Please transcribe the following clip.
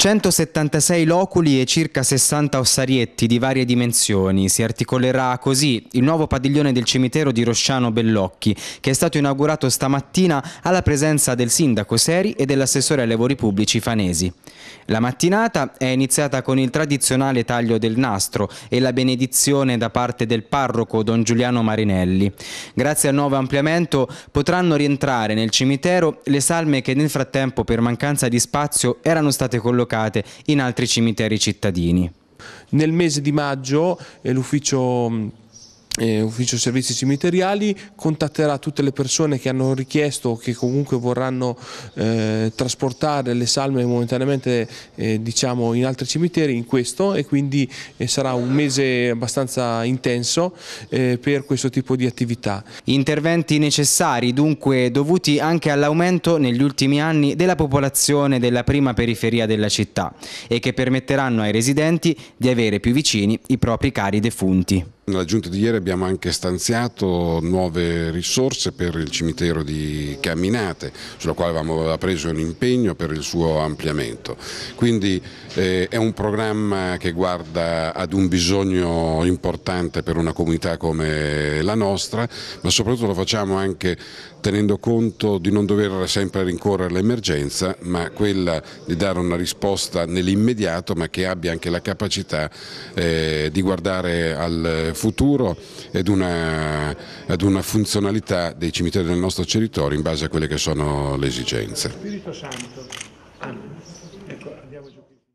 176 loculi e circa 60 ossarietti di varie dimensioni. Si articolerà così il nuovo padiglione del cimitero di Rosciano Bellocchi, che è stato inaugurato stamattina alla presenza del sindaco Seri e dell'assessore ai lavori pubblici Fanesi. La mattinata è iniziata con il tradizionale taglio del nastro e la benedizione da parte del parroco Don Giuliano Marinelli. Grazie al nuovo ampliamento potranno rientrare nel cimitero le salme che nel frattempo per mancanza di spazio erano state collocate in altri cimiteri cittadini. Nel mese di maggio eh, l'ufficio eh, ufficio servizi cimiteriali contatterà tutte le persone che hanno richiesto o che comunque vorranno eh, trasportare le salme momentaneamente eh, diciamo in altri cimiteri in questo e quindi eh, sarà un mese abbastanza intenso eh, per questo tipo di attività. Interventi necessari dunque dovuti anche all'aumento negli ultimi anni della popolazione della prima periferia della città e che permetteranno ai residenti di avere più vicini i propri cari defunti. Nella giunta di ieri abbiamo anche stanziato nuove risorse per il cimitero di Camminate, sulla quale avevamo preso un impegno per il suo ampliamento. Quindi eh, è un programma che guarda ad un bisogno importante per una comunità come la nostra, ma soprattutto lo facciamo anche tenendo conto di non dover sempre rincorrere l'emergenza, ma quella di dare una risposta nell'immediato, ma che abbia anche la capacità eh, di guardare al futuro futuro ed una, ed una funzionalità dei cimiteri del nostro territorio in base a quelle che sono le esigenze. Spirito Santo. Amen. Ah, ecco, andiamo giù.